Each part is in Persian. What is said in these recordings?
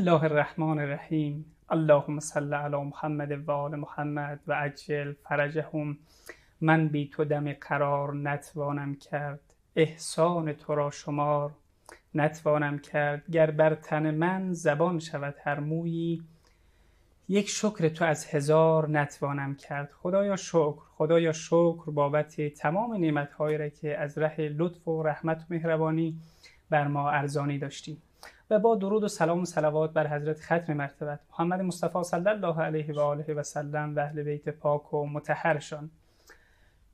الله الرحمن الرحیم اللهم صل علی محمد و آل محمد و عجل فرجهم من بی تو دم قرار نتوانم کرد احسان تو را شمار نتوانم کرد گر بر تن من زبان شود هر مویی یک شکر تو از هزار نتوانم کرد خدایا شکر خدایا شکر بابت تمام نعمتهایی را که از ره لطف و رحمت و مهربانی بر ما ارزانی داشتیم و با درود و سلام و صلوات بر حضرت ختم مرتبت محمد مصطفی صلی الله علیه و آله و سلم و اهل بیت پاک و متحرشان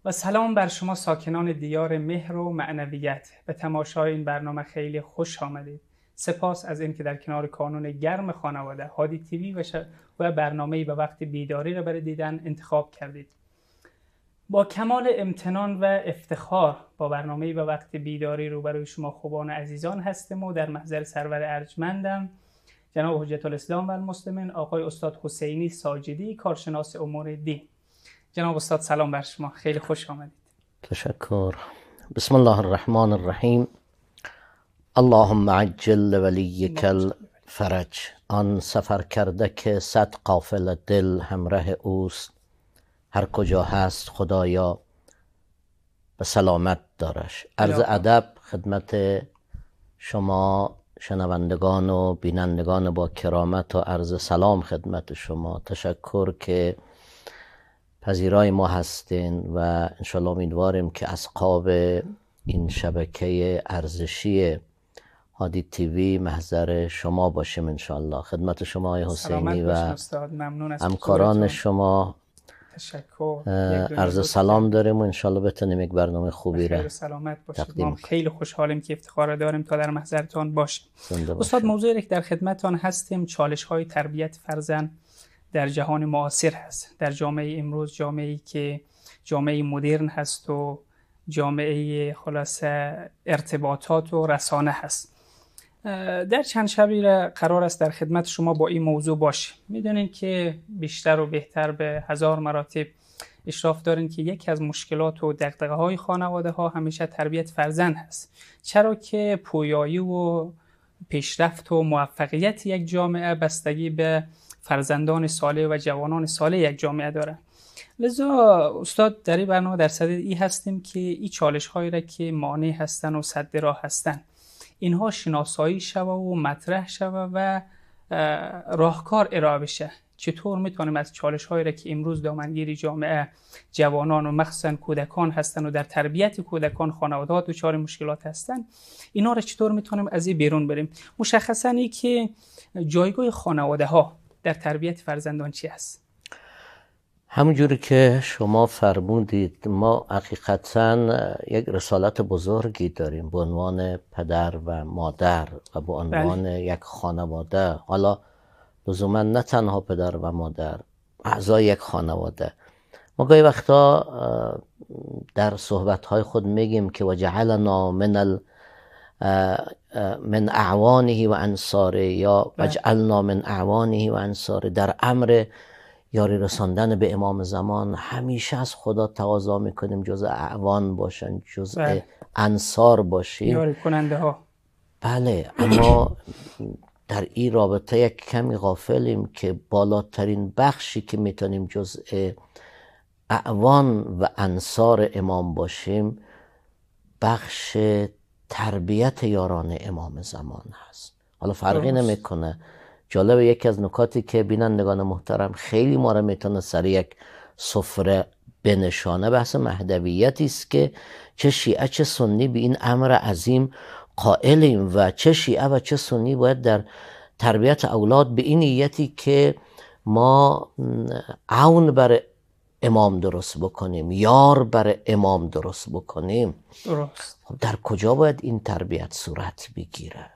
و سلام بر شما ساکنان دیار مهر و معنویت به تماشای این برنامه خیلی خوش آمدید سپاس از اینکه در کنار کانون گرم خانواده هادی تیوی و, و برنامه به وقت بیداری را برای دیدن انتخاب کردید با کمال امتنان و افتخار با برنامه و وقت بیداری رو برای شما خوبان عزیزان هستم و در محضر سرور ارجمندم جناب حجت الاسلام و المسلمین آقای استاد حسینی ساجدی کارشناس امور دی جناب استاد سلام بر شما خیلی خوش آمدید تشکر بسم الله الرحمن الرحیم اللهم عجل کل فرج آن سفر کرده که صد قافل دل همراه اوست هر کجا هست خدایا به سلامت دارش عرض ادب خدمت شما شنوندگان و بینندگان با کرامت و عرض سلام خدمت شما تشکر که پذیرای ما هستین و انشالله امیدواریم که از قاب این شبکه ارزشی هادی تیوی محضر شما باشیم انشالله خدمت شما های حسینی و همکاران شما تشکر عرض سلام داریم و انشالله بتونیم یک برنامه خوبی را سلامت باشید ما خیلی خوشحالیم که افتخار داریم تا در محضرتان باشیم استاد موضوعی که در خدمتان هستیم چالش های تربیت فرزند در جهان معاصر هست در جامعه امروز جامعه که جامعه مدرن هست و جامعه خلاصه ارتباطات و رسانه هست در چند شبی قرار است در خدمت شما با این موضوع باشیم میدونین که بیشتر و بهتر به هزار مراتب اشراف دارین که یکی از مشکلات و دقدقه های خانواده ها همیشه تربیت فرزند هست چرا که پویایی و پیشرفت و موفقیت یک جامعه بستگی به فرزندان ساله و جوانان ساله یک جامعه داره لذا استاد در این برنامه در صدد ای هستیم که این چالش هایی را که مانع هستن و صد راه هستن اینها شناسایی شوه و مطرح شوه و راهکار ارائه بشه چطور میتونیم از چالش هایی را که امروز دامنگیری جامعه جوانان و مخصوصا کودکان هستن و در تربیت کودکان خانواده ها دچار مشکلات هستن اینا را چطور میتونیم از این بیرون بریم مشخصا ای که جایگاه خانواده ها در تربیت فرزندان چی هست همونجوری که شما فرمودید ما حقیقتا یک رسالت بزرگی داریم به عنوان پدر و مادر و به بله. عنوان یک خانواده حالا لزوما نه تنها پدر و مادر اعضای یک خانواده ما گاهی وقتا در صحبتهای خود میگیم که وجعلنا من ال من اعوانه و انصاره یا بله. وجعلنا من اعوانه و انصاره در امر یاری رساندن به امام زمان همیشه از خدا تقاضا میکنیم جز اعوان باشن جز بله. انصار باشیم یاری کننده ها بله اما در این رابطه یک کمی غافلیم که بالاترین بخشی که میتونیم جز اعوان و انصار امام باشیم بخش تربیت یاران امام زمان هست حالا فرقی نمیکنه جالب یکی از نکاتی که بینندگان محترم خیلی ما را میتونه سر یک سفره بنشانه بحث مهدویتی است که چه شیعه چه سنی به این امر عظیم قائلیم و چه شیعه و چه سنی باید در تربیت اولاد به این نیتی که ما عون بر امام درست بکنیم یار بر امام درست بکنیم درست. خب در کجا باید این تربیت صورت بگیره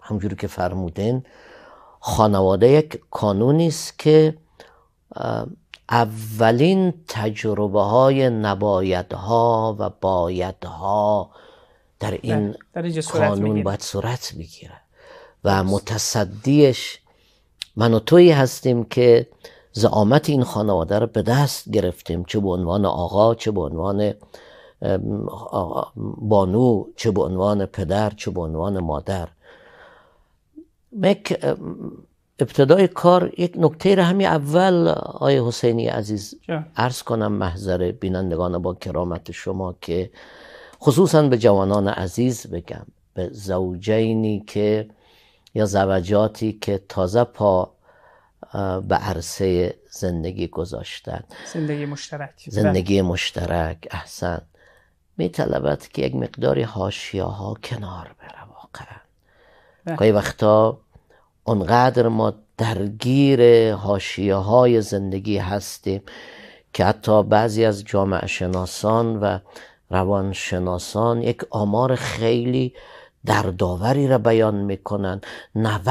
همجوری که فرمودین خانواده یک کانونی است که اولین تجربه های نبایدها و بایدها در این در قانون باید صورت بگیره و متصدیش من و هستیم که زعامت این خانواده رو به دست گرفتیم چه به عنوان آقا چه به عنوان بانو چه به عنوان پدر چه به عنوان مادر میک ابتدای کار یک نکته را همین اول آیه حسینی عزیز عرض کنم محضر بینندگان با کرامت شما که خصوصا به جوانان عزیز بگم به زوجینی که یا زوجاتی که تازه پا به عرصه زندگی گذاشتن زندگی مشترک زندگی بله. مشترک احسن می طلبت که یک مقداری هاشیه ها کنار بره واقعا که بله. وقتا آنقدر ما درگیر هاشیه های زندگی هستیم که حتی بعضی از جامعه شناسان و شناسان یک آمار خیلی دردآوری را بیان میکنن 90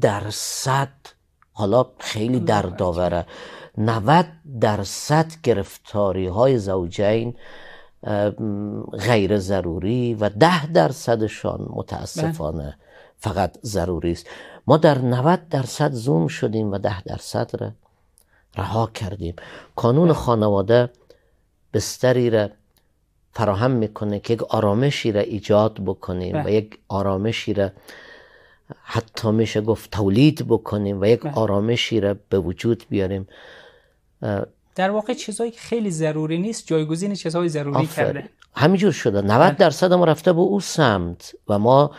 درصد حالا خیلی دردآوره 90 درصد گرفتاری های زوجین غیر ضروری و ده درصدشان متاسفانه بله. فقط ضروری است ما در 90 درصد زوم شدیم و 10 درصد را رها کردیم کانون خانواده بستری را فراهم میکنه که یک آرامشی را ایجاد بکنیم بله. و یک آرامشی را حتی میشه گفت تولید بکنیم و یک بله. آرامشی را به وجود بیاریم در واقع چیزایی که خیلی ضروری نیست جایگزین چیزهای ضروری کرده همینجور شده 90 بله. درصد ما رفته به او سمت و ما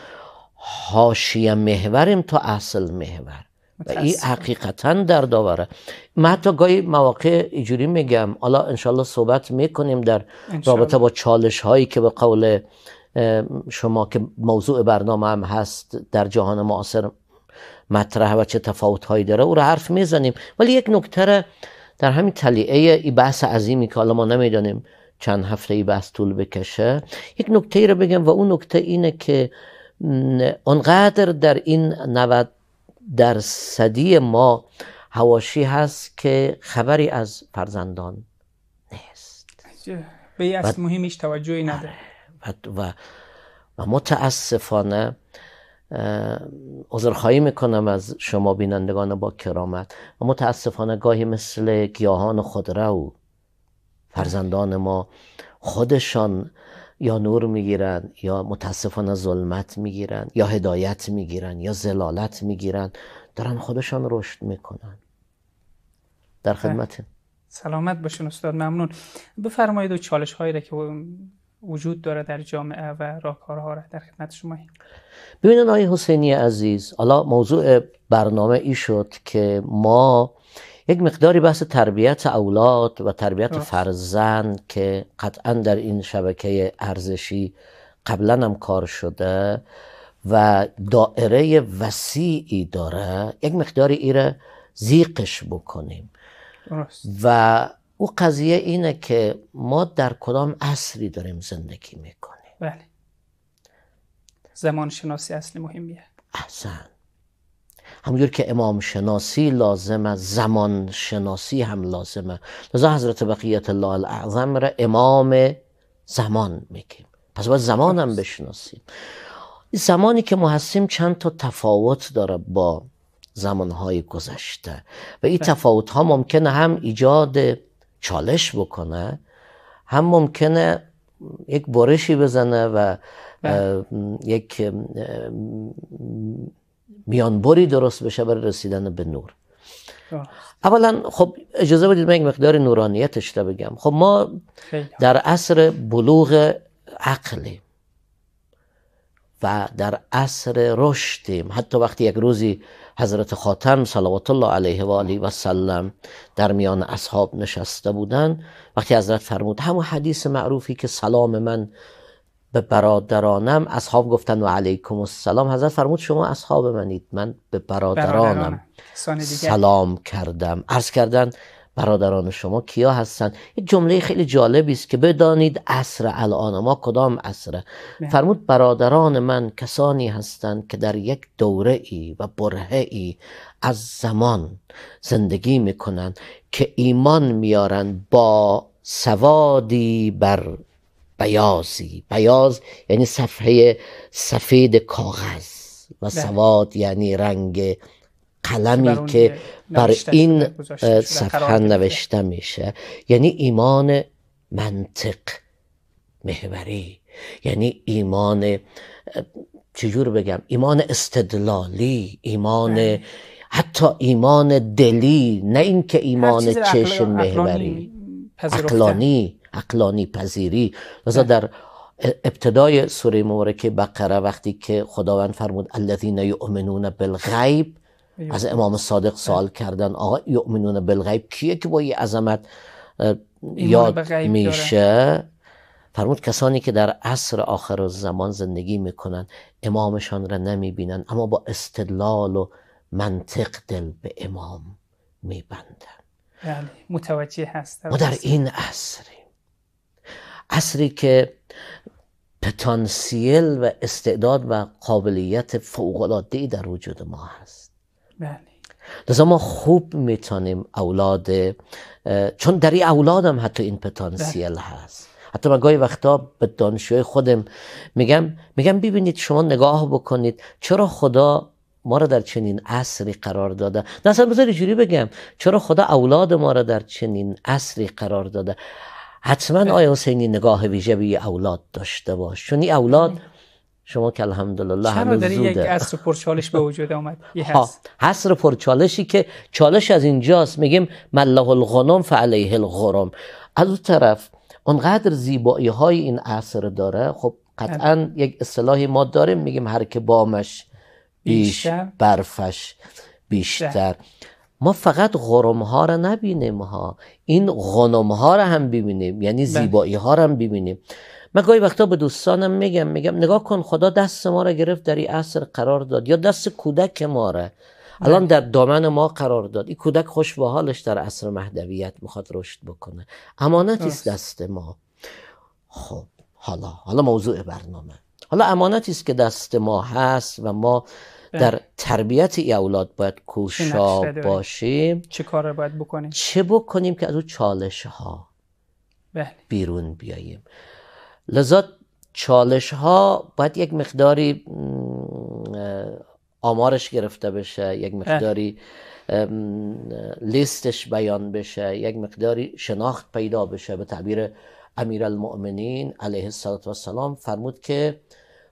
حاشیه محوریم تا اصل محور و این حقیقتا در داوره ما حتی گاهی مواقع اینجوری میگم حالا انشالله صحبت میکنیم در رابطه با چالش هایی که به قول شما که موضوع برنامه هم هست در جهان معاصر مطرح و چه تفاوت هایی داره او رو حرف میزنیم ولی یک نکته در همین تلیعه ای بحث عظیمی که حالا ما نمیدانیم چند هفته ای بحث طول بکشه یک نکته ای رو بگم و اون نکته اینه که اونقدر در این 90 درصدی ما هواشی هست که خبری از فرزندان نیست به اصل مهمیش توجهی نداره آره. و, و متاسفانه عذرخواهی میکنم از شما بینندگان با کرامت و متاسفانه گاهی مثل گیاهان رو، فرزندان ما خودشان یا نور میگیرن یا متاسفانه ظلمت میگیرن یا هدایت میگیرن یا زلالت میگیرن دارن خودشان رشد میکنن در بله. خدمت سلامت باشین استاد ممنون بفرمایید و چالش هایی را که وجود داره در جامعه و راهکارها را در خدمت شما ببینید آقای حسینی عزیز حالا موضوع برنامه ای شد که ما یک مقداری بحث تربیت اولاد و تربیت فرزند که قطعا در این شبکه ارزشی قبلا هم کار شده و دائره وسیعی داره یک مقداری ایره زیقش بکنیم و او قضیه اینه که ما در کدام عصری داریم زندگی میکنیم بله زمان شناسی اصلی مهمیه احسن همونجور که امام شناسی لازمه زمان شناسی هم لازمه لذا حضرت بقیت الله الاعظم را امام زمان میگیم پس باید زمان هم بشناسیم زمانی که ما هستیم چند تا تفاوت داره با زمانهای گذشته و این بله. تفاوت ها ممکنه هم ایجاد چالش بکنه هم ممکنه یک برشی بزنه و بله. یک میانبری درست بشه برای رسیدن به نور اولا خب اجازه بدید من یک مقدار نورانیتش را بگم خب ما در عصر بلوغ عقلی و در عصر رشدیم حتی وقتی یک روزی حضرت خاتم صلوات الله علیه و آله و سلم در میان اصحاب نشسته بودند وقتی حضرت فرمود همون حدیث معروفی که سلام من به برادرانم اصحاب گفتن و علیکم السلام حضرت فرمود شما اصحاب منید من به برادرانم, سلام کردم عرض کردن برادران شما کیا هستند یک جمله خیلی جالبی است که بدانید عصر الان ما کدام عصره بله. فرمود برادران من کسانی هستند که در یک دوره ای و برهه ای از زمان زندگی میکنند که ایمان میارند با سوادی بر بیازی بیاز یعنی صفحه سفید کاغذ و بله. سواد یعنی رنگ قلمی که بر این صفحه نوشته میشه یعنی ایمان منطق محوری یعنی ایمان چجور بگم ایمان استدلالی ایمان بله. حتی ایمان دلی نه اینکه ایمان چشم محوری اقلانی اقلانی پذیری لذا بله. در ابتدای سوره مبارکه بقره وقتی که خداوند فرمود الذین یؤمنون بالغیب از امام صادق بله. سوال کردن آقا یؤمنون بالغیب کیه که با این عظمت یاد میشه فرمود کسانی که در عصر آخر زمان زندگی میکنن امامشان را نمیبینن اما با استدلال و منطق دل به امام میبندن بله، متوجه ما در این عصری عصری که پتانسیل و استعداد و قابلیت فوقلاده ای در وجود ما هست بله لذا ما خوب میتونیم اولاد چون در این هم حتی این پتانسیل بله. هست حتی من گاهی وقتا به دانشوی خودم میگم میگم ببینید شما نگاه بکنید چرا خدا ما را در چنین عصری قرار داده نه اصلا بذاری جوری بگم چرا خدا اولاد ما را در چنین عصری قرار داده حتما آیا حسینی نگاه ویژه به اولاد داشته باش چون این اولاد شما که الحمدلله هنوز زوده یک عصر پرچالش به وجود آمد حصر پرچالشی که چالش از اینجاست میگیم مله الغنم فعلیه الغرم از اون طرف اونقدر زیبایی های این عصر داره خب قطعا آره. یک اصطلاحی ما داریم میگیم هر که بامش بیش برفش بیشتر ما فقط غرم ها را نبینیم ها این غنم ها را هم ببینیم یعنی بله. زیبایی ها را هم ببینیم من گاهی وقتا به دوستانم میگم میگم نگاه کن خدا دست ما را گرفت در این عصر قرار داد یا دست کودک ما را بله. الان در دامن ما قرار داد این کودک خوش و حالش در عصر مهدویت میخواد رشد بکنه امانتی است دست ما خب حالا حالا موضوع برنامه حالا امانتی است که دست ما هست و ما در تربیت ای اولاد باید کوشا باشیم چه کار باید بکنیم چه بکنیم که از اون چالش ها بله. بیرون بیاییم لذا چالش ها باید یک مقداری آمارش گرفته بشه یک بله. مقداری لیستش بیان بشه یک مقداری شناخت پیدا بشه به تعبیر امیر المؤمنین علیه السلام فرمود که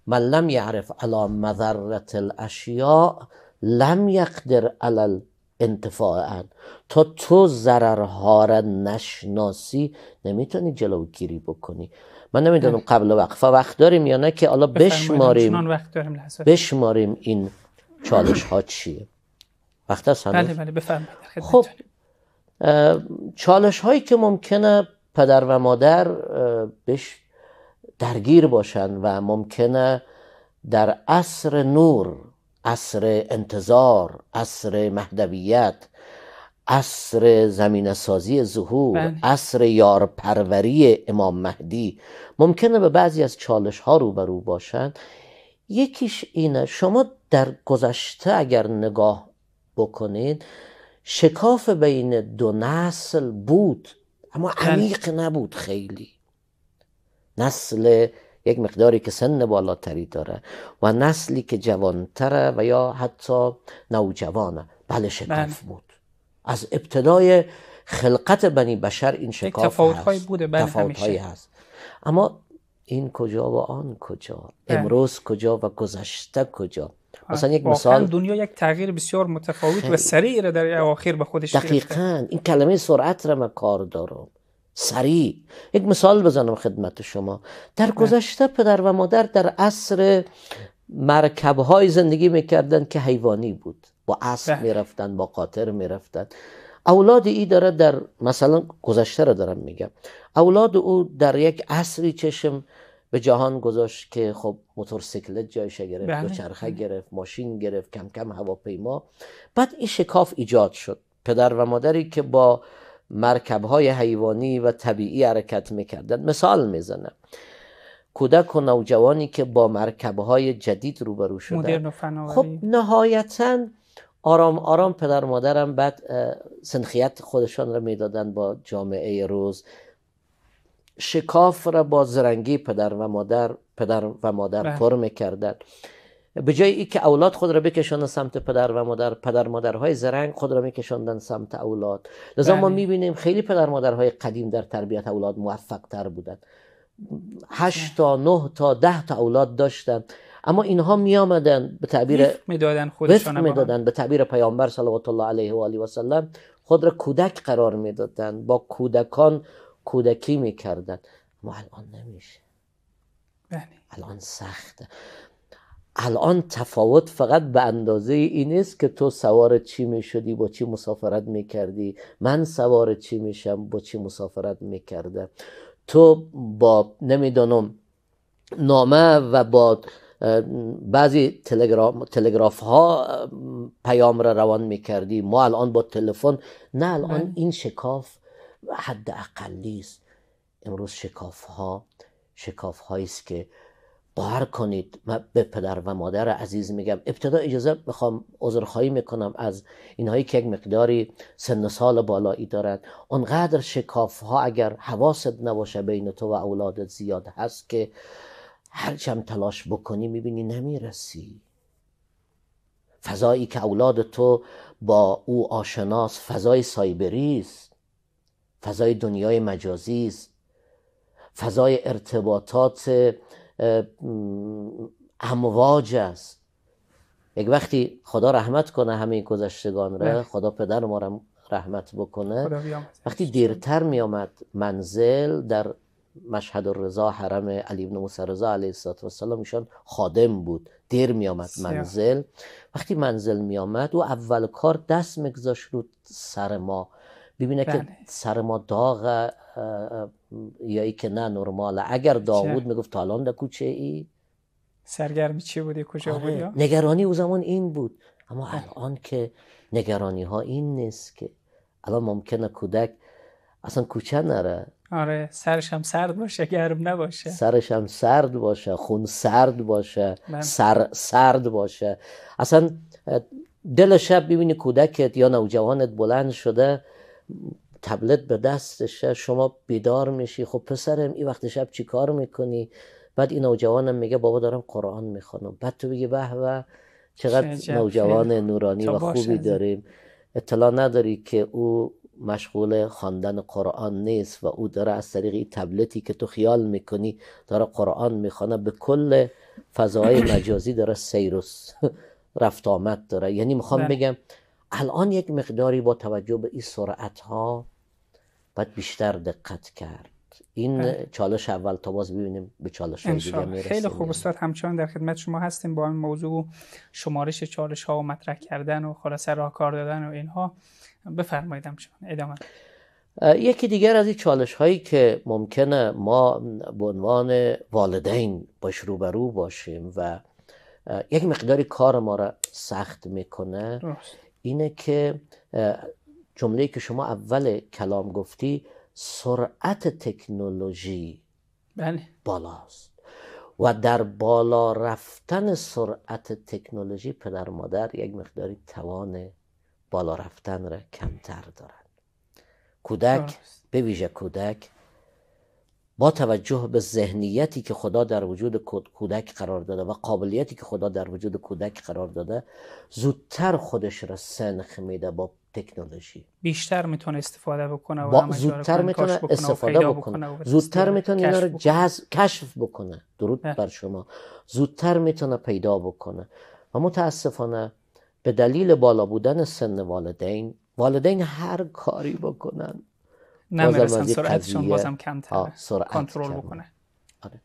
من لم یعرف علی مذرت الاشیاء لم یقدر علل ان تا تو ضررها را نشناسی نمیتونی جلوگیری بکنی من نمیدونم بله. قبل وقفه وقت داریم یا نه که حالا بشماریم بشماریم این چالش ها چیه وقت هست بله بله خب چالش هایی که ممکنه پدر و مادر بش درگیر باشند و ممکنه در عصر نور عصر انتظار عصر مهدویت عصر زمین سازی ظهور بله. عصر یارپروری امام مهدی ممکنه به بعضی از چالش ها روبرو باشند یکیش اینه شما در گذشته اگر نگاه بکنید شکاف بین دو نسل بود اما بله. عمیق نبود خیلی نسل یک مقداری که سن بالاتری داره و نسلی که جوانتره و یا حتی نوجوانه بله شکاف بله. بود از ابتدای خلقت بنی بشر این شکاف تفاوت هست بوده بله، تفاوت هست اما این کجا و آن کجا بله. امروز کجا و گذشته کجا مثلا یک مثال دنیا یک تغییر بسیار متفاوت و سریع را در اواخر به خودش دقیقا این کلمه سرعت را من کار دارم سریع یک مثال بزنم خدمت شما در گذشته پدر و مادر در عصر مرکبهای زندگی میکردن که حیوانی بود با اسب بله. میرفتن با قاطر میرفتن اولاد ای داره در مثلا گذشته را دارم میگم اولاد او در یک عصری چشم به جهان گذاشت که خب موتورسیکلت جایش گرفت بله. دوچرخه گرفت ماشین گرفت کم کم هواپیما بعد این شکاف ایجاد شد پدر و مادری که با مرکب های حیوانی و طبیعی حرکت میکردند مثال میزنم کودک و نوجوانی که با مرکب های جدید روبرو شدند خب نهایتا آرام آرام پدر مادرم بعد سنخیت خودشان را میدادن با جامعه روز شکاف را با زرنگی پدر و مادر پدر و مادر بله. پر میکردن به جای ای که اولاد خود را بکشانند سمت پدر و مادر پدر مادرهای زرنگ خود را میکشاندن سمت اولاد لذا ما بله. میبینیم خیلی پدر مادرهای قدیم در تربیت اولاد موفق تر بودند هشت تا نه تا ده تا اولاد داشتند اما اینها می آمدن به تعبیر میدادن خودشان میدادن به تعبیر پیامبر صلوات الله علیه و آله و سلم خود را کودک قرار میدادند با کودکان کودکی میکردند ما الان نمیشه بله. الان سخته الان تفاوت فقط به اندازه این نیست که تو سوار چی می شدی با چی مسافرت می کردی من سوار چی میشم با چی مسافرت می کردم تو با نمیدانم نامه و با بعضی تلگراف ها پیام را روان می کردی ما الان با تلفن نه الان بله. این شکاف حد اقلی است امروز شکاف ها شکاف است که باور کنید من به پدر و مادر عزیز میگم ابتدا اجازه میخوام عذرخواهی میکنم از اینهایی که یک مقداری سن سال بالایی دارد اونقدر شکاف ها اگر حواست نباشه بین تو و اولادت زیاد هست که هرچم تلاش بکنی میبینی نمیرسی فضایی که اولاد تو با او آشناس فضای سایبری است فضای دنیای مجازی است فضای ارتباطات امواج است یک وقتی خدا رحمت کنه همه این گذشتگان را بله. خدا پدر ما را رحمت بکنه وقتی دیرتر می آمد منزل در مشهد الرضا حرم علی بن موسی رضا علیه السلام ایشان خادم بود دیر می آمد منزل وقتی منزل می آمد او اول کار دست میگذاشت رو سر ما ببینه که بله. سر ما داغ یا ای که نه نرماله اگر داوود میگفت تالان در کوچه ای سرگرمی چی بودی کجا آره. نگرانی او زمان این بود اما الان که نگرانی ها این نیست که الان ممکنه کودک اصلا کوچه نره آره سرش هم سرد باشه گرم نباشه سرش هم سرد باشه خون سرد باشه سر سرد باشه اصلا دل شب ببینی کودکت یا نوجوانت بلند شده تبلت به دستشه شما بیدار میشی خب پسرم این وقت شب چی کار میکنی بعد این نوجوانم میگه بابا دارم قرآن میخوانم بعد تو بگی به و چقدر نوجوان نورانی و خوبی داریم اطلاع نداری که او مشغول خواندن قرآن نیست و او داره از طریق تبلتی که تو خیال میکنی داره قرآن میخوانه به کل فضای مجازی داره سیروس رفت آمد داره یعنی میخوام بله. بگم الان یک مقداری با توجه به این سرعت ها باید بیشتر دقت کرد این بله. چالش اول تا باز ببینیم به چالش دیگه میرسیم خیلی خوب استاد همچنان در خدمت شما هستیم با این موضوع شمارش چالش ها و مطرح کردن و خلاصه راهکار دادن و اینها بفرمایید همچنان ادامه یکی دیگر از این چالش هایی که ممکنه ما به عنوان والدین باش روبرو باشیم و یک مقداری کار ما را سخت میکنه اینه که جمله که شما اول کلام گفتی سرعت تکنولوژی بله. بالاست و در بالا رفتن سرعت تکنولوژی پدر مادر یک مقداری توان بالا رفتن را کمتر دارند کودک به ویژه کودک با توجه به ذهنیتی که خدا در وجود کودک قرار داده و قابلیتی که خدا در وجود کودک قرار داده زودتر خودش را سنخ میده با تکنولوژی بیشتر میتونه استفاده بکنه و زودتر میتونه استفاده بکنه, زودتر میتونه اینا رو جذب کشف بکنه درود بله. بر شما زودتر میتونه پیدا بکنه و متاسفانه به دلیل بالا بودن سن والدین والدین هر کاری بکنن نمیرسن سرعتشون بازم کنترل بکنه آره.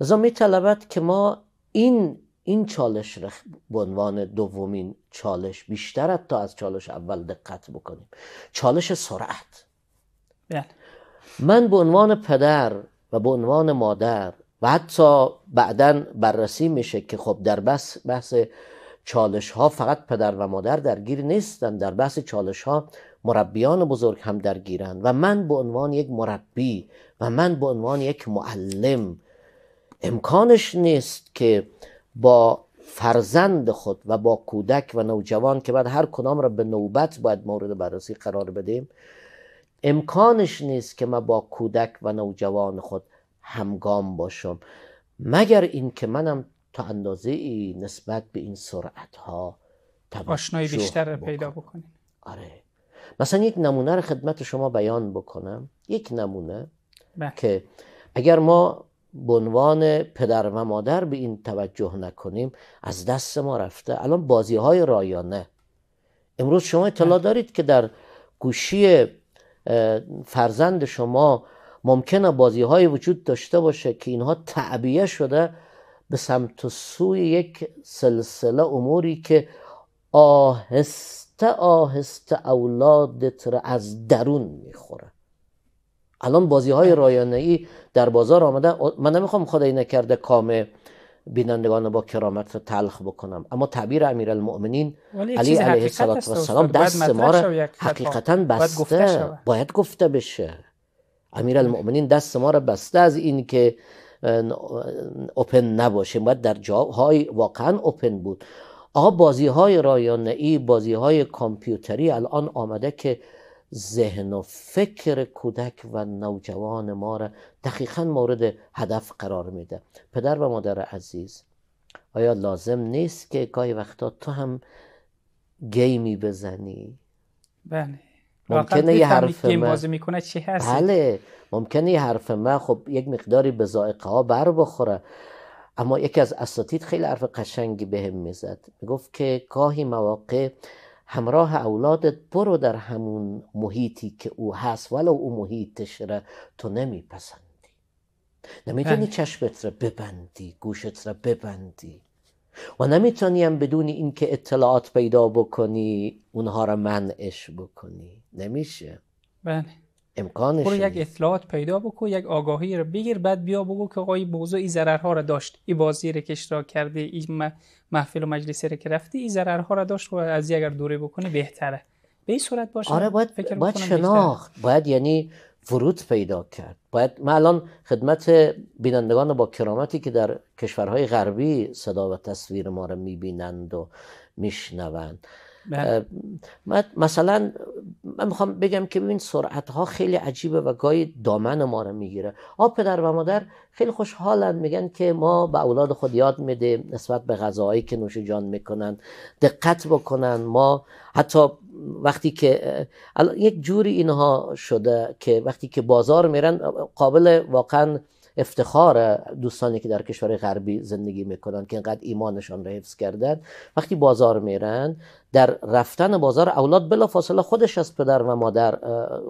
می میطلبد که ما این این چالش رخ به عنوان دومین چالش بیشتر تا از چالش اول دقت بکنیم چالش سرعت بله. من به عنوان پدر و به عنوان مادر و حتی بعدا بررسی میشه که خب در بحث, بحث چالش ها فقط پدر و مادر درگیر نیستن در بحث چالش ها مربیان بزرگ هم درگیرند و من به عنوان یک مربی و من به عنوان یک معلم امکانش نیست که با فرزند خود و با کودک و نوجوان که بعد هر کنام را به نوبت باید مورد بررسی قرار بدیم امکانش نیست که من با کودک و نوجوان خود همگام باشم مگر اینکه منم تا اندازه ای نسبت به این سرعت ها آشنایی بیشتر پیدا بکنیم آره مثلا یک نمونه رو خدمت شما بیان بکنم یک نمونه بله. که اگر ما به عنوان پدر و مادر به این توجه نکنیم از دست ما رفته الان بازی های رایانه امروز شما اطلاع بله. دارید که در گوشی فرزند شما ممکنه بازی های وجود داشته باشه که اینها تعبیه شده به سمت و سوی یک سلسله اموری که آهسته آهسته اولادت را از درون میخوره الان بازی های بله. رایانه ای در بازار آمده من نمیخوام خدایی نکرده کام بینندگان با کرامت را تلخ بکنم اما تعبیر امیرالمؤمنین علی علیه السلام دست ما را حقیقتا بسته باید گفته, باید گفته بشه امیرالمؤمنین دست ما را بسته از این که اوپن نباشه باید در جاهای واقعا اوپن بود آقا بازی های رایانه ای بازی های کامپیوتری الان آمده که ذهن و فکر کودک و نوجوان ما را دقیقا مورد هدف قرار میده پدر و مادر عزیز آیا لازم نیست که گاهی وقتا تو هم گیمی بزنی بله ممکنه یه حرف گیم بازی بله ممکنه یه حرف من خب یک مقداری به ذائقه ها بر بخوره اما یکی از اساتید خیلی حرف قشنگی بهم هم میزد میگفت که گاهی مواقع همراه اولادت برو در همون محیطی که او هست ولو او محیطش را تو نمیپسندی نمیتونی بله. چشمت را ببندی گوشت را ببندی و نمیتونی هم بدون اینکه اطلاعات پیدا بکنی اونها را منعش بکنی نمیشه بله امکانش برو یک اطلاعات پیدا بکو، یک آگاهی رو بگیر بعد بیا بگو که آقای بوزو این ضررها رو داشت این بازی را که کرده این محفل و مجلسی را که رفتی این ضررها را داشت و از اگر دوره بکنه بهتره به این صورت باشه آره باید, فکر باید شناخت باید یعنی ورود پیدا کرد باید من الان خدمت بینندگان با کرامتی که در کشورهای غربی صدا و تصویر ما رو میبینند و میشنوند بله. من مثلا من میخوام بگم که ببین سرعت ها خیلی عجیبه و گاهی دامن ما رو میگیره آب پدر و مادر خیلی خوشحالند میگن که ما به اولاد خود یاد میده نسبت به غذاهایی که نوش جان میکنن دقت بکنن ما حتی وقتی که یک جوری اینها شده که وقتی که بازار میرن قابل واقعا افتخار دوستانی که در کشور غربی زندگی میکنن که اینقدر ایمانشان را حفظ کردن وقتی بازار میرن در رفتن بازار اولاد بلا فاصله خودش از پدر و مادر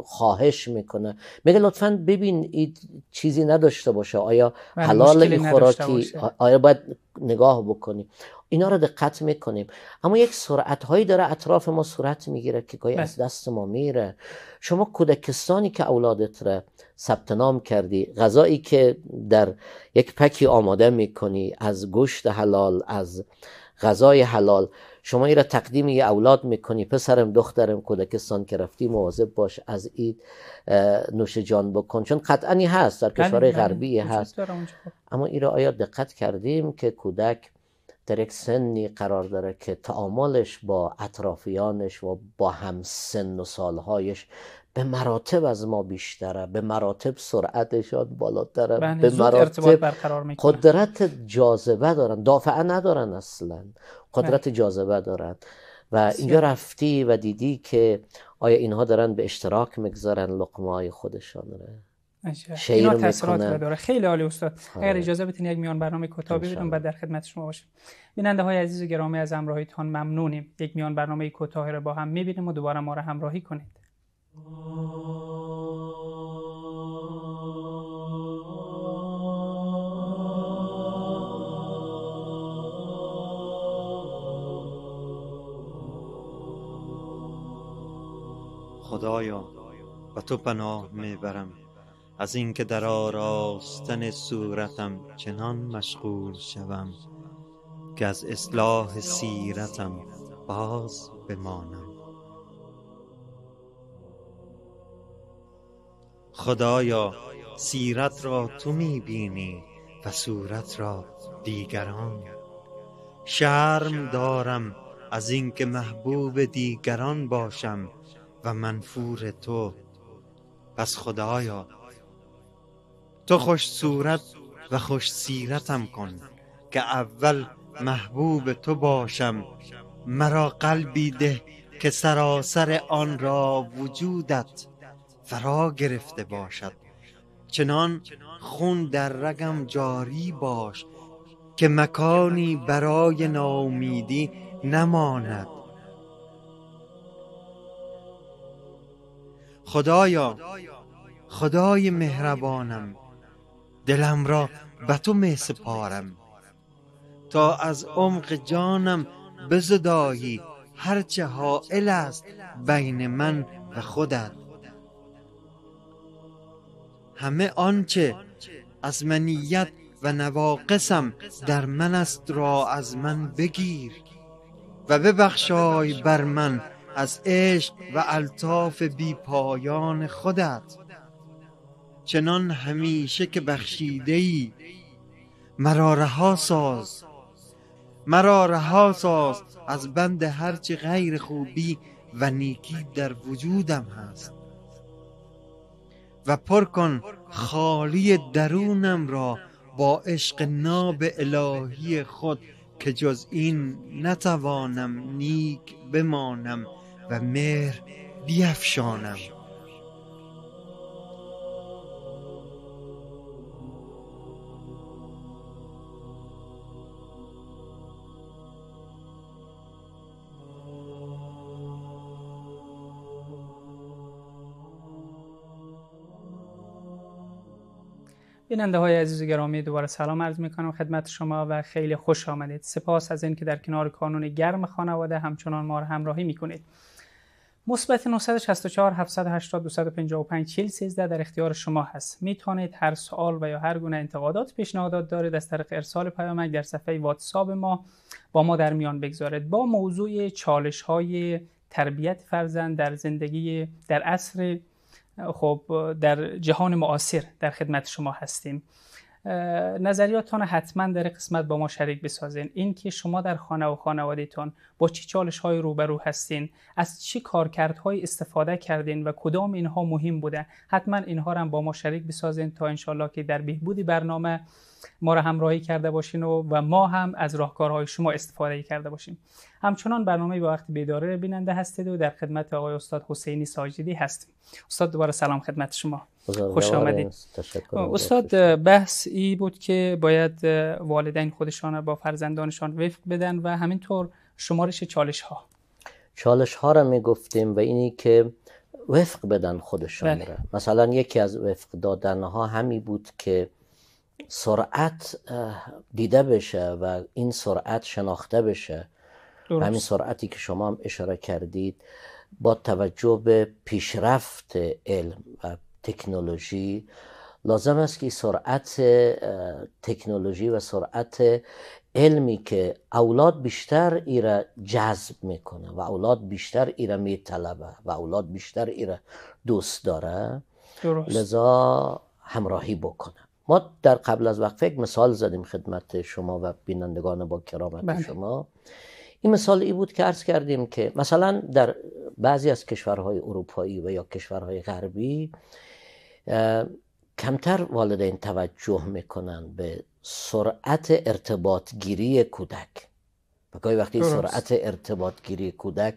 خواهش میکنه میگه لطفا ببین این چیزی نداشته باشه آیا حلال خوراکی آیا باید نگاه بکنی اینا رو دقت میکنیم اما یک سرعت هایی داره اطراف ما سرعت میگیره که گاهی از بله. دست ما میره شما کودکستانی که اولادت را ثبت نام کردی غذایی که در یک پکی آماده میکنی از گوشت حلال از غذای حلال شما این را تقدیم یه اولاد میکنی پسرم دخترم کودکستان که رفتی مواظب باش از این نوش جان بکن چون قطعنی هست در کشور بله، بله. غربی هست اما این را آیا دقت کردیم که کودک در یک سنی قرار داره که تعاملش با اطرافیانش و با هم سن و سالهایش به مراتب از ما بیشتره به مراتب سرعتشان بالاتره بله، به مراتب قدرت جاذبه دارن دافعه ندارن اصلا قدرت بله. جاذبه دارن و اینجا رفتی و دیدی که آیا اینها دارن به اشتراک میگذارن لقمه های خودشان رو شعر اینا تاثیرات داره خیلی عالی استاد آره. اگر اجازه بدین یک میان برنامه کتابی بدم بعد در خدمت شما باشم بیننده های عزیز و گرامی از همراهیتان ممنونیم یک میان برنامه کوتاهی را با هم میبینیم و دوباره ما را همراهی کنید خدایا و تو پناه میبرم از اینکه در آراستن صورتم چنان مشغول شوم که از اصلاح سیرتم باز بمانم خدایا سیرت را تو میبینی و صورت را دیگران شرم دارم از اینکه محبوب دیگران باشم و منفور تو پس خدایا تو خوش صورت و خوش سیرتم کن که اول محبوب تو باشم مرا قلبی ده که سراسر آن را وجودت فرا گرفته باشد چنان خون در رگم جاری باش که مکانی برای ناامیدی نماند خدایا خدای مهربانم دلم را به تو می سپارم تا از عمق جانم بزدایی هرچه حائل است بین من و خودت همه آنچه از منیت و نواقصم در من است را از من بگیر و ببخشای بر من از عشق و الطاف بی پایان خودت چنان همیشه که بخشیده ای مرا رها ساز مرا رها ساز از بند هرچه غیر خوبی و نیکی در وجودم هست و پر کن خالی درونم را با عشق ناب الهی خود که جز این نتوانم نیک بمانم و مهر بیفشانم بیننده های عزیز و گرامی دوباره سلام عرض می کنم خدمت شما و خیلی خوش آمدید سپاس از اینکه در کنار کانون گرم خانواده همچنان ما را همراهی می کنید مثبت 964 780 255 40 در اختیار شما هست می توانید هر سوال و یا هر گونه انتقادات پیشنهادات دارید از طریق ارسال پیامک در صفحه واتساپ ما با ما در میان بگذارید با موضوع چالش های تربیت فرزند در زندگی در عصر خب در جهان معاصر در خدمت شما هستیم نظریاتتان حتما در قسمت با ما شریک بسازین این که شما در خانه و خانوادهتان با چه چالش های روبرو هستین از چه کارکردهای استفاده کردین و کدام اینها مهم بوده حتما اینها را هم با ما شریک بسازین تا انشالله که در بهبودی برنامه ما را همراهی کرده باشین و, و ما هم از راهکارهای شما استفاده کرده باشیم همچنان برنامه با وقت بیداره بیننده هستید و در خدمت آقای استاد حسینی ساجدی هستیم استاد دوباره سلام خدمت شما خوش آمدید استاد بحث ای بود که باید والدین خودشان را با فرزندانشان وفق بدن و همینطور شمارش چالش ها چالش ها را می گفتیم و اینی که وفق بدن خودشان بله. را مثلا یکی از وفق دادن ها همی بود که سرعت دیده بشه و این سرعت شناخته بشه درست. همین سرعتی که شما هم اشاره کردید با توجه به پیشرفت علم و تکنولوژی لازم است که سرعت تکنولوژی و سرعت علمی که اولاد بیشتر ایره جذب میکنه و اولاد بیشتر را میطلبه و اولاد بیشتر ایره دوست داره درست. لذا همراهی بکنه ما در قبل از وقت یک مثال زدیم خدمت شما و بینندگان با کرامت بله. شما این مثال ای بود که عرض کردیم که مثلا در بعضی از کشورهای اروپایی و یا کشورهای غربی کمتر والدین توجه میکنن به سرعت ارتباط گیری کودک و گاهی وقتی سرعت ارتباط گیری کودک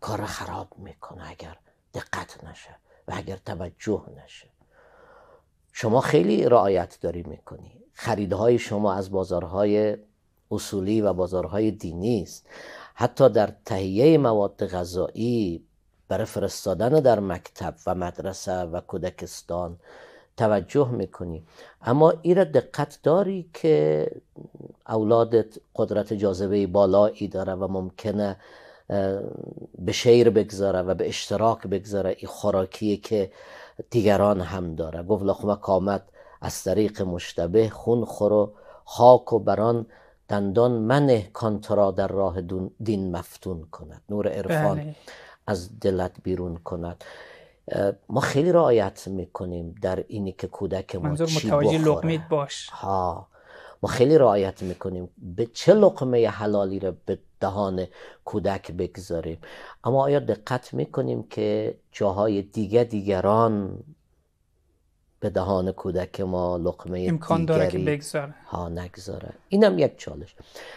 کار خراب میکنه اگر دقت نشه و اگر توجه نشه شما خیلی رعایت داری میکنی خریدهای شما از بازارهای اصولی و بازارهای دینی است حتی در تهیه مواد غذایی برای فرستادن در مکتب و مدرسه و کودکستان توجه میکنی اما ای را دقت داری که اولادت قدرت جاذبه بالایی داره و ممکنه به شیر بگذاره و به اشتراک بگذاره این خوراکی که دیگران هم داره گفت لخمه از طریق مشتبه خون خور و خاک و بران دندان منه کانترا در راه دین مفتون کند نور عرفان بله. از دلت بیرون کند ما خیلی رعایت میکنیم در اینی که کودک ما منظور چی باش ها ما خیلی رعایت میکنیم به چه لقمه حلالی را به دهان کودک بگذاریم اما آیا دقت میکنیم که جاهای دیگه دیگران به دهان کودک ما لقمه امکان دیگری داره که ها نگذاره اینم یک چالش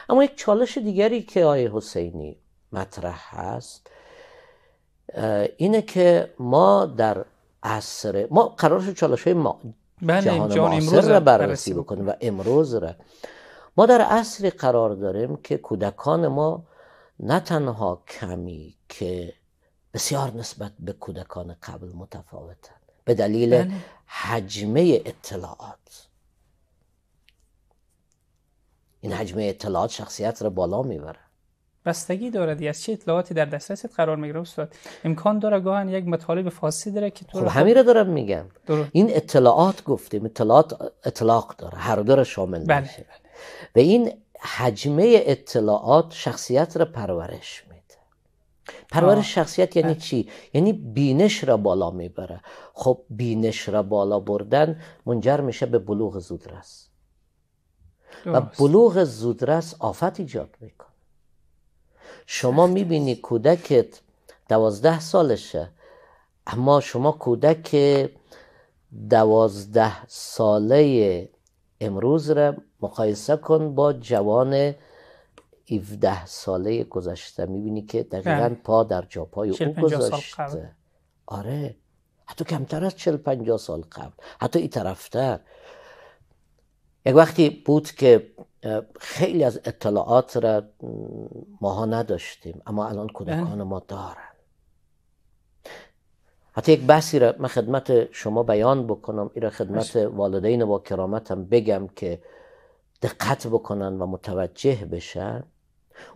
اما یک چالش دیگری که آیه حسینی مطرح هست اینه که ما در عصر ما قرار شد چالش ما بله، جهان معاصر را بررسی بکنیم و امروز را ما در عصری قرار داریم که کودکان ما نه تنها کمی که بسیار نسبت به کودکان قبل متفاوتن به دلیل بله. حجمه اطلاعات این حجمه اطلاعات شخصیت را بالا میبره بستگی دارد از چه اطلاعاتی در دسترست قرار میگیره استاد امکان داره گاهن یک مطالب فاسی داره که تو خب همین رو دارم میگم این اطلاعات گفتیم اطلاعات اطلاق داره هر دو شامل بله. میشه بله. و این حجمه اطلاعات شخصیت را پرورش میده پرورش شخصیت یعنی بله. چی یعنی بینش را بالا میبره خب بینش را بالا بردن منجر میشه به بلوغ زودرس و بلوغ زودرس آفت ایجاد میکنه شما میبینی کودکت دوازده سالشه اما شما کودک دوازده ساله امروز را مقایسه کن با جوان 17 ساله گذشته میبینی که دقیقا بله. پا در جاپای او گذاشته آره حتی کمتر از 40 50 سال قبل حتی این طرفتر یک وقتی بود که خیلی از اطلاعات را ماها نداشتیم اما الان کودکان بله. ما دارن حتی یک بحثی را من خدمت شما بیان بکنم این را خدمت والدین با کرامتم بگم که دقت بکنن و متوجه بشن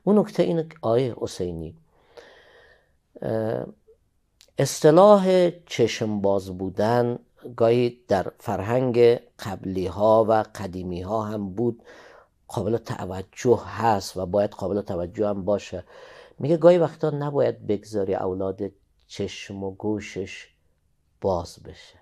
اون نکته این آیه حسینی اصطلاح چشم باز بودن گاهی در فرهنگ قبلی ها و قدیمی ها هم بود قابل توجه هست و باید قابل توجه هم باشه میگه گاهی وقتا نباید بگذاری اولاد چشم و گوشش باز بشه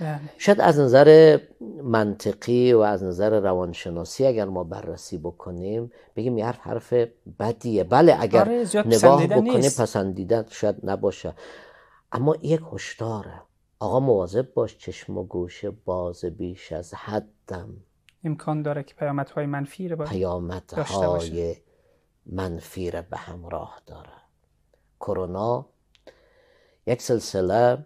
بله. شاید از نظر منطقی و از نظر روانشناسی اگر ما بررسی بکنیم بگیم یه حرف حرف بدیه بله اگر آره نگاه بکنیم پسندیدن شاید نباشه اما یک هشداره آقا مواظب باش چشم و گوش باز بیش از حدم امکان داره که های منفی رو داشته منفی را به همراه داره کرونا یک سلسله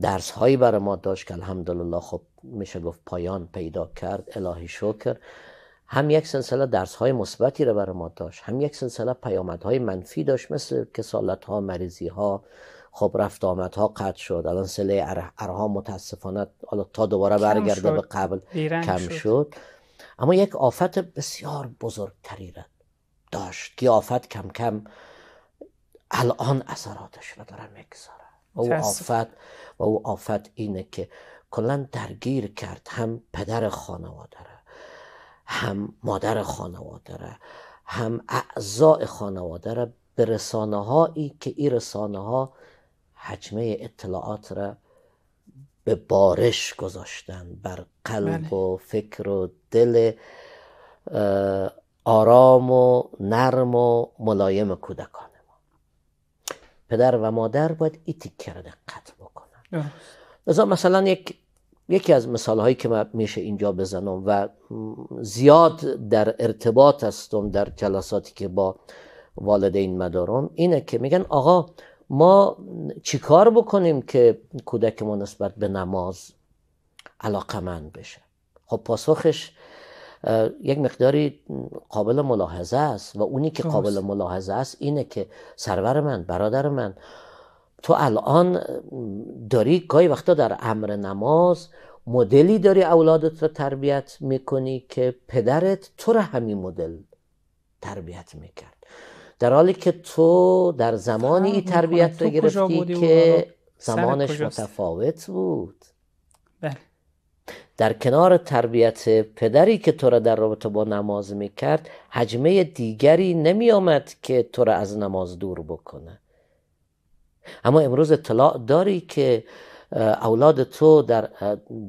درس هایی برای ما داشت که الحمدلله خب میشه گفت پایان پیدا کرد الهی شکر هم یک سلسله درس های مثبتی را برای ما داشت هم یک سلسله پیامدهای منفی داشت مثل کسالت ها مریضی ها خب رفت آمدها قطع شد الان سله ارها متاسفانه حالا تا دوباره برگرده به قبل کم شد. اما یک آفت بسیار بزرگتری را داشت که آفت کم کم الان اثراتش رو داره میگذاره و او آفت و او آفت اینه که کلا درگیر کرد هم پدر خانواده را هم مادر خانواده را هم اعضای خانواده را به رسانه هایی که این رسانه ها حجمه اطلاعات را به بارش گذاشتن بر قلب بله. و فکر و دل آرام و نرم و ملایم کودکان ما پدر و مادر باید ایتیک کرده را دقت بکنن مثلا یک یکی از مثال هایی که من میشه اینجا بزنم و زیاد در ارتباط هستم در جلساتی که با والدین مدارم اینه که میگن آقا ما چیکار بکنیم که کودک ما نسبت به نماز من بشه خب پاسخش یک مقداری قابل ملاحظه است و اونی که قابل ملاحظه است اینه که سرور من برادر من تو الان داری گاهی وقتا در امر نماز مدلی داری اولادت رو تربیت میکنی که پدرت تو رو همین مدل تربیت میکرد در حالی که تو در زمانی ای تربیت رو گرفتی که زمانش متفاوت بود بله. در کنار تربیت پدری که تو را در رابطه با نماز کرد، حجمه دیگری نمی آمد که تو را از نماز دور بکنه اما امروز اطلاع داری که اولاد تو در,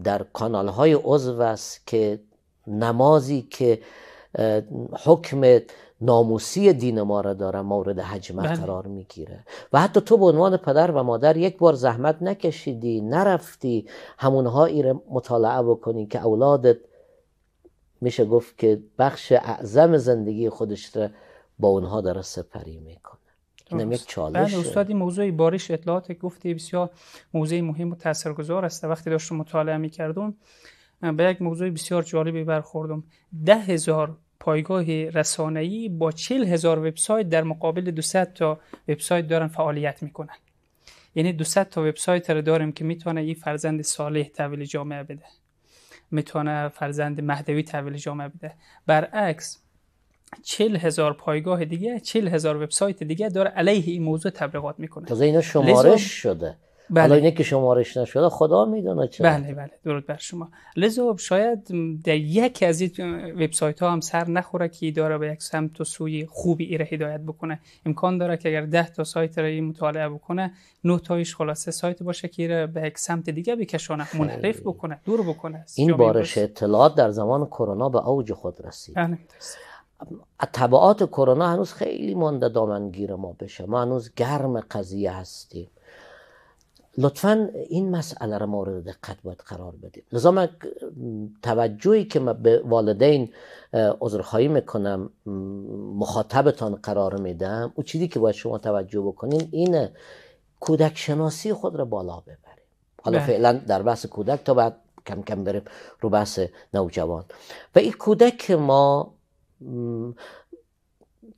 در کانال های عضو است که نمازی که حکم ناموسی دین ما را داره مورد حجمت بله. قرار میگیره و حتی تو به عنوان پدر و مادر یک بار زحمت نکشیدی نرفتی همونهایی را مطالعه بکنی که اولادت میشه گفت که بخش اعظم زندگی خودش را با اونها داره سپری میکنه اینم یک بله، چالش استاد موضوع بارش اطلاعات گفتی بسیار موضوع مهم و تاثیرگذار است وقتی داشتم مطالعه میکردم به یک موضوع بسیار جالبی برخوردم ده هزار پایگاه رسانه‌ای با 40 هزار وبسایت در مقابل 200 تا وبسایت دارن فعالیت میکنن یعنی 200 تا وبسایت رو داریم که میتونه این فرزند صالح تحویل جامعه بده میتونه فرزند مهدوی تحویل جامعه بده برعکس چل هزار پایگاه دیگه چل هزار وبسایت دیگه داره علیه این موضوع تبلیغات میکنه تازه اینا شمارش شده بله. حالا اینه که شمارش نشده خدا میدونه چرا بله بله درود بر شما لذا شاید در یکی از این وبسایت ها هم سر نخوره که داره به یک سمت و سوی خوبی ایره هدایت بکنه امکان داره که اگر ده تا سایت را مطالعه بکنه 9 تایش خلاصه سایت باشه که ایره به یک سمت دیگه بکشانه منحرف بکنه دور بکنه این بارش اطلاعات در زمان کرونا به اوج خود رسید بله. کرونا هنوز خیلی مانده دامنگیر ما بشه ما هنوز گرم قضیه هستیم لطفا این مسئله را مورد دقت باید قرار بدیم لذا من توجهی که من به والدین عذرخواهی میکنم مخاطبتان قرار میدم او چیزی که باید شما توجه بکنین اینه کودک شناسی خود را بالا ببریم حالا بله. فعلا در بحث کودک تا بعد کم کم بریم رو بحث نوجوان و این کودک ما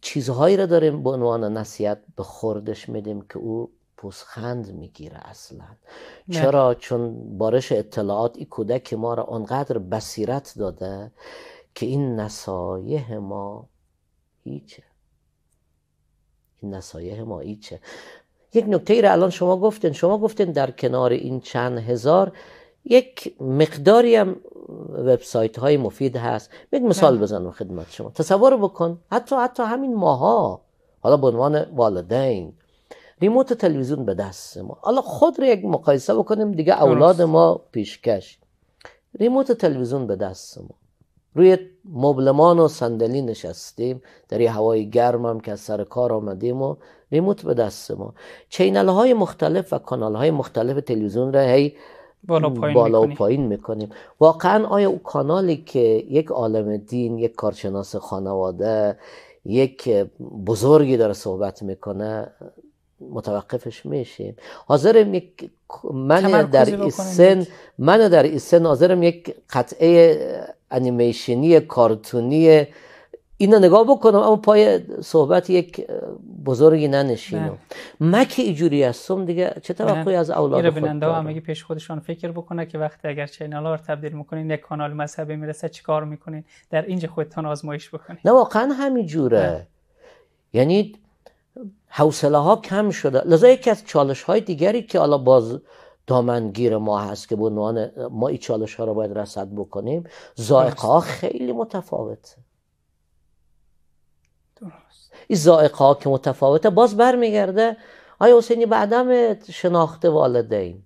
چیزهایی را داریم به عنوان نصیحت به خوردش میدیم که او خند میگیره اصلا چرا چون بارش اطلاعات این کودک ما را آنقدر بصیرت داده که این نصایح ما هیچه این نصایح ما هیچه یک نکته ای را الان شما گفتین شما گفتین در کنار این چند هزار یک مقداری هم وبسایت های مفید هست یک مثال بله. بزنم خدمت شما تصور بکن حتی حتی همین ماها حالا به عنوان والدین ریموت تلویزیون به دست ما حالا خود رو یک مقایسه بکنیم دیگه اولاد ما پیشکش ریموت تلویزیون به دست ما روی مبلمان و صندلی نشستیم در یه هوای گرم هم که از سر کار آمدیم و ریموت به دست ما چینل های مختلف و کانال های مختلف تلویزیون را هی بالا, پایین بالا و پایین میکنیم واقعا آیا او کانالی که یک عالم دین یک کارشناس خانواده یک بزرگی داره صحبت میکنه متوقفش میشیم حاضرم یک من در این سن من در این سن حاضرم یک قطعه انیمیشنی کارتونی اینا نگاه بکنم اما پای صحبت یک بزرگی ننشینم بله. من که اینجوری هستم دیگه چه توقعی بله. از اولاد خود بیننده ها پیش خودشان فکر بکنه که وقتی اگر چینال ها رو تبدیل میکنین یک کانال مذهبی میرسه کار میکنین در اینجا خودتان آزمایش بکنین نه واقعا همینجوره بله. یعنی حوصله ها کم شده لذا یکی از چالش های دیگری که حالا باز دامنگیر ما هست که به عنوان ما این چالش ها رو باید رسد بکنیم زائقه ها خیلی متفاوته این زائقه ها که متفاوته باز برمیگرده آیا حسینی به شناخته شناخت والدین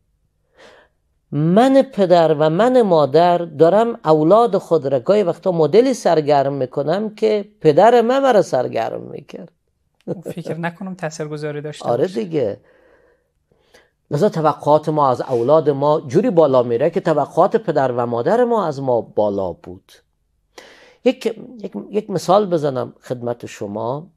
من پدر و من مادر دارم اولاد خود را گاهی وقتا مدلی سرگرم میکنم که پدر من مرا سرگرم میکرد فکر نکنم گذاری داشته آره دیگه لذا توقعات ما از اولاد ما جوری بالا میره که توقعات پدر و مادر ما از ما بالا بود یک, یک،, یک مثال بزنم خدمت شما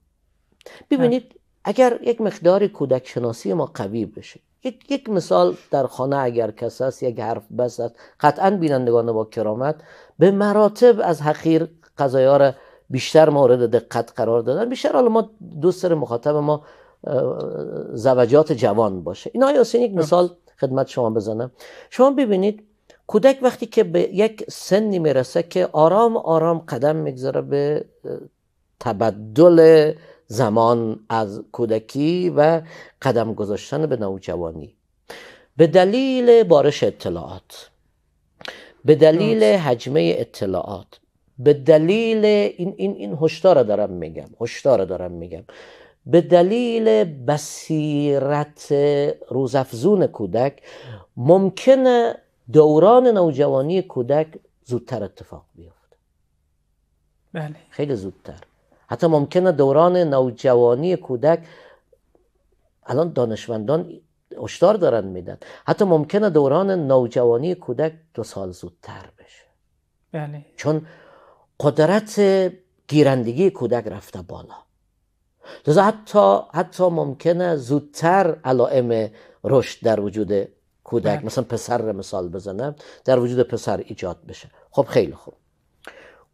ببینید بله. اگر یک مقداری کودک شناسی ما قوی بشه یک،, یک مثال در خانه اگر کس است یک حرف بس است قطعا بینندگان با کرامت به مراتب از حقیر قضایه بیشتر مورد دقت قرار دادن بیشتر حالا ما دوست داره مخاطب ما زوجات جوان باشه این آیا یک مثال خدمت شما بزنم شما ببینید کودک وقتی که به یک سنی میرسه که آرام آرام قدم میگذاره به تبدل زمان از کودکی و قدم گذاشتن به نوجوانی به دلیل بارش اطلاعات به دلیل حجمه اطلاعات به دلیل این این این هشدار دارم میگم هشدار دارم میگم به دلیل بصیرت روزافزون کودک ممکنه دوران نوجوانی کودک زودتر اتفاق بیفته بله خیلی زودتر حتی ممکنه دوران نوجوانی کودک الان دانشمندان هشدار دارن میدن حتی ممکنه دوران نوجوانی کودک دو سال زودتر بشه بله چون قدرت گیرندگی کودک رفته بالا لذا حتی حتی ممکنه زودتر علائم رشد در وجود کودک بله. مثلا پسر مثال بزنم در وجود پسر ایجاد بشه خب خیلی خوب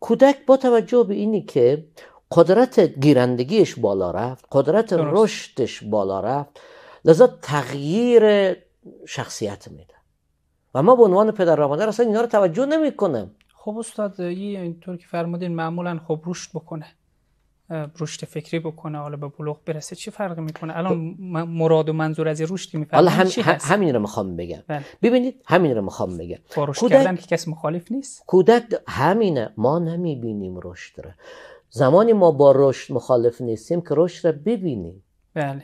کودک با توجه به اینی که قدرت گیرندگیش بالا رفت قدرت رشدش بالا رفت لذا تغییر شخصیت میده و ما به عنوان پدر و مادر اصلا اینا رو توجه کنم خب استاد اینطور که فرمودین معمولا خب رشد بکنه رشد فکری بکنه حالا به بلوغ برسه چی فرقی میکنه الان خب. مراد و منظور از رشد می حالا هم، همین رو میخوام بگم بله. ببینید همین رو میخوام بگم کودک کردن که کس مخالف نیست کودک همینه ما نمیبینیم رشد رو زمانی ما با رشد مخالف نیستیم که رشد رو ببینیم بله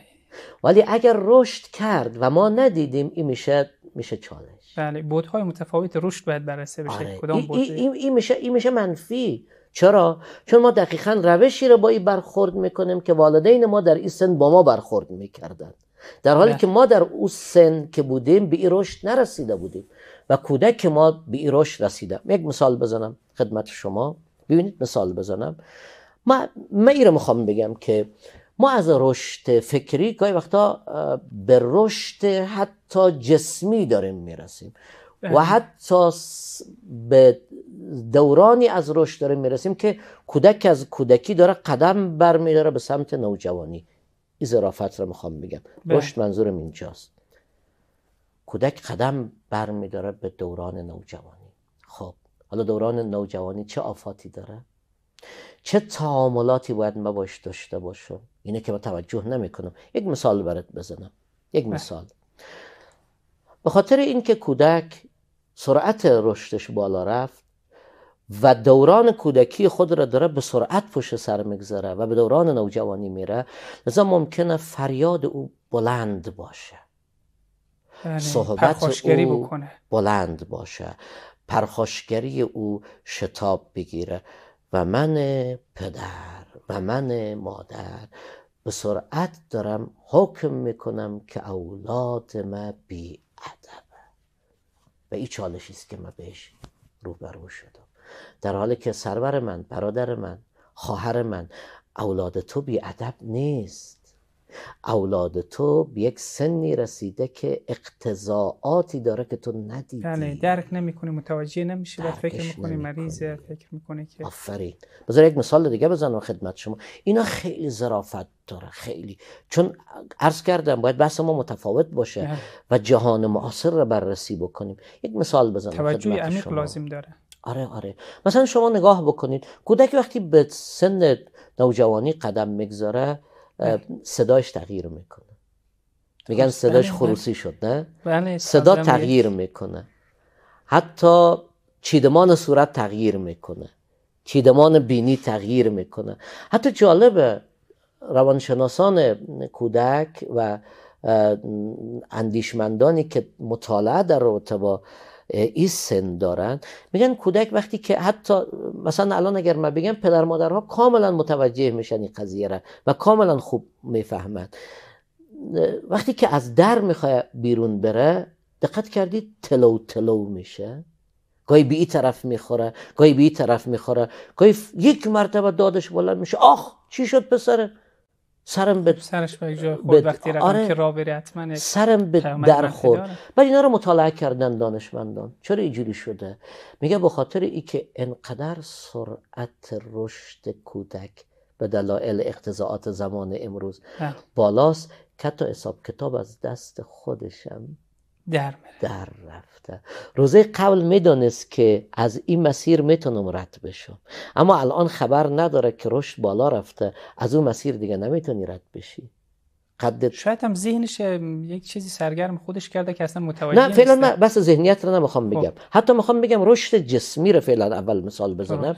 ولی اگر رشد کرد و ما ندیدیم این میشه میشه چاله بله بودهای متفاوت رشد باید بررسی بشه آره. کدام این ای میشه این میشه منفی چرا چون ما دقیقا روشی رو با این برخورد میکنیم که والدین ما در این سن با ما برخورد میکردن در حالی بله. که ما در اون سن که بودیم به این رشد نرسیده بودیم و کودک ما به این رشد رسیده یک مثال بزنم خدمت شما ببینید مثال بزنم ما من میخوام بگم که ما از رشد فکری گاهی وقتا به رشد حتی جسمی داریم میرسیم و بله. حتی به دورانی از رشد داریم میرسیم که کودک از کودکی داره قدم برمیداره به سمت نوجوانی این ظرافت رو میخوام بگم بله. رشد منظورم اینجاست کودک قدم برمیداره به دوران نوجوانی خب حالا دوران نوجوانی چه آفاتی داره چه تعاملاتی باید ما باش داشته باشم اینه که ما توجه نمیکنم یک مثال برات بزنم یک بله. مثال به خاطر اینکه کودک سرعت رشدش بالا رفت و دوران کودکی خود را داره به سرعت پشت سر میگذاره و به دوران نوجوانی میره لذا ممکنه فریاد او بلند باشه بله. صحبت او بکنه. بلند باشه پرخاشگری او شتاب بگیره و من پدر و من مادر به سرعت دارم حکم میکنم که اولاد من بی ادب و این چالشی است که من بهش روبرو شدم در حالی که سرور من برادر من خواهر من اولاد تو بی ادب نیست اولاد تو به یک سنی رسیده که اقتضاعاتی داره که تو ندیدی بله درک نمیکنی متوجه نمیشی فکر میکنی مریضه فکر میکنی که آفرین بذار یک مثال دیگه بزنم خدمت شما اینا خیلی ظرافت داره خیلی چون عرض کردم باید بحث ما متفاوت باشه بله. و جهان معاصر رو بررسی بکنیم یک مثال بزنم توجه عمیق لازم داره آره آره مثلا شما نگاه بکنید کودک وقتی به سن نوجوانی قدم میگذاره صداش تغییر میکنه میگن صداش بله، بله. خروسی شد نه بله، صدا تغییر میکنه حتی چیدمان صورت تغییر میکنه چیدمان بینی تغییر میکنه حتی جالبه روانشناسان کودک و اندیشمندانی که مطالعه در رابطه با ای سن دارن میگن کودک وقتی که حتی مثلا الان اگر من بگم پدر مادرها کاملا متوجه میشن این قضیه را و کاملا خوب میفهمند وقتی که از در میخواد بیرون بره دقت کردید تلو تلو میشه گاهی به این طرف میخوره گاهی به این طرف میخوره گاهی یک مرتبه دادش بلند میشه آخ چی شد پسره سرم به سرش به جای وقتی آره که را بری سرم به در خود اینا رو مطالعه کردن دانشمندان چرا اینجوری شده میگه به خاطر ای که انقدر سرعت رشد کودک به دلایل اقتضاعات زمان امروز بالاست که تا حساب کتاب از دست خودشم در, رفته روزه قبل میدانست که از این مسیر میتونم رد بشم اما الان خبر نداره که رشد بالا رفته از اون مسیر دیگه نمیتونی رد بشی قدت شاید هم ذهنش یک چیزی سرگرم خودش کرده که اصلا متوجه نه فعلا بس ذهنیت رو نمیخوام خب. بگم حتی میخوام بگم رشد جسمی رو فعلا اول مثال بزنم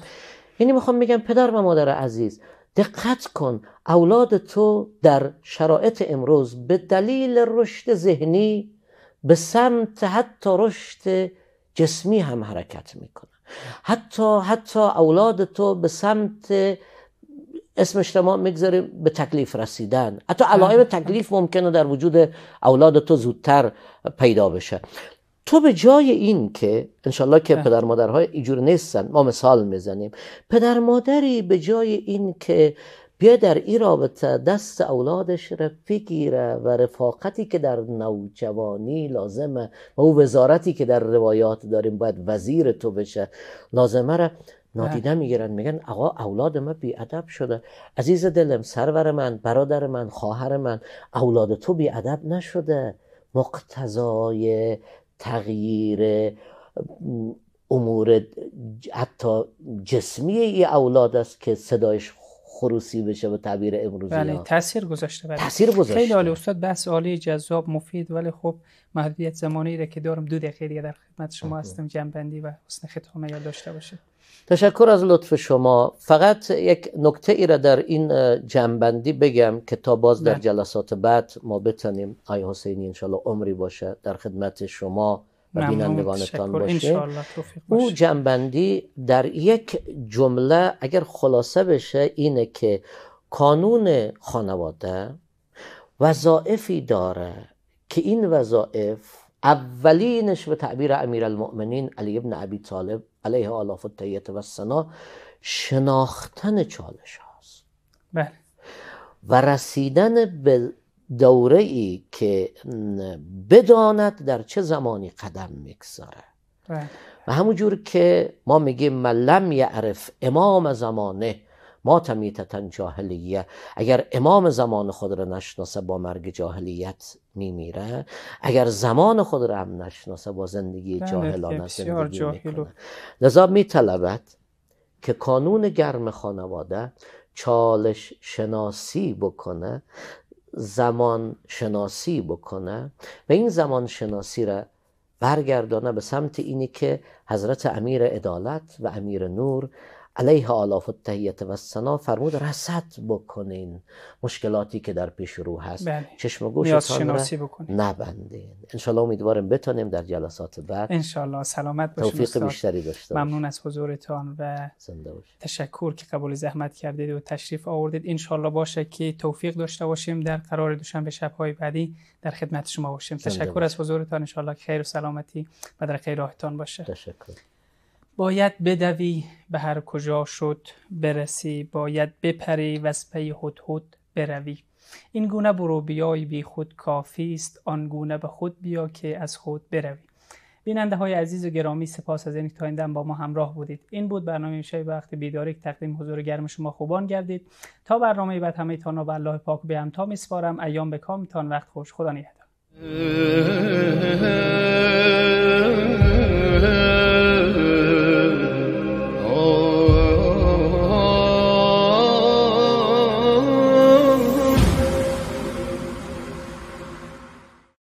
یعنی میخوام بگم پدر و مادر عزیز دقت کن اولاد تو در شرایط امروز به دلیل رشد ذهنی به سمت حتی رشد جسمی هم حرکت میکنه حتی حتی اولاد تو به سمت اسم اجتماع میگذاریم به تکلیف رسیدن حتی علائم تکلیف ممکنه در وجود اولاد تو زودتر پیدا بشه تو به جای این که انشالله که پدر مادرهای ایجور نیستن ما مثال میزنیم پدر مادری به جای این که بیا در این رابطه دست اولادش را بگیره و رفاقتی که در نوجوانی لازمه و او وزارتی که در روایات داریم باید وزیر تو بشه لازمه را نادیده بله. میگیرن میگن آقا اولاد ما ادب شده عزیز دلم سرور من برادر من خواهر من اولاد تو ادب نشده مقتضای تغییر امور حتی جسمی ای اولاد است که صدایش خروسی بشه به تعبیر امروزی بله تاثیر گذاشته بله تاثیر گذاشته خیلی عالی استاد بحث عالی جذاب مفید ولی خب محدودیت زمانی را که دارم دو دقیقه دیگه در خدمت شما هستم جنبندی و حسن ختام یاد داشته باشه تشکر از لطف شما فقط یک نکته ای را در این جنبندی بگم که تا باز در بله. جلسات بعد ما بتانیم آی حسینی انشالله عمری باشه در خدمت شما و بینندگانتان باشه او جنبندی در یک جمله اگر خلاصه بشه اینه که کانون خانواده وظایفی داره که این وظایف اولینش به تعبیر امیر المؤمنین علی ابن ابی طالب علیه آلاف التیت و سنا شناختن چالش هاست بله. و رسیدن به دوره ای که بداند در چه زمانی قدم میگذاره بله. و همونجور که ما میگیم ملم یعرف امام زمانه ما تمیتتن جاهلیه اگر امام زمان خود را نشناسه با مرگ جاهلیت میمیره اگر زمان خود را هم نشناسه با زندگی بله، جاهلانه زندگی میکنه لذا میطلبد که کانون گرم خانواده چالش شناسی بکنه زمان شناسی بکنه و این زمان شناسی را برگردانه به سمت اینی که حضرت امیر عدالت و امیر نور علیه آلاف و سنا فرمود رصد بکنین مشکلاتی که در پیش رو هست بله. چشم و گوشتان را نبندین انشالله امیدوارم بتونیم در جلسات بعد انشالله سلامت باشین توفیق استاد. بیشتری داشته ممنون از حضورتان و تشکر که قبول زحمت کردید و تشریف آوردید انشالله باشه که توفیق داشته باشیم در قرار به شبهای بعدی در خدمت شما باشیم تشکر از حضورتان انشالله که خیر و سلامتی و در خیر راهتان باشه تشکر باید بدوی به هر کجا شد برسی باید بپری و از پی بروی این گونه برو بیای بی خود کافی است آن گونه به خود بیا که از خود بروی بیننده های عزیز و گرامی سپاس از اینکه تا این دم با ما همراه بودید این بود برنامه شب وقت بیداری که تقدیم حضور گرم شما خوبان گردید تا برنامه بعد همه تان الله پاک به همتا میسپارم ایام به کامتان وقت خوش خدا نگهدار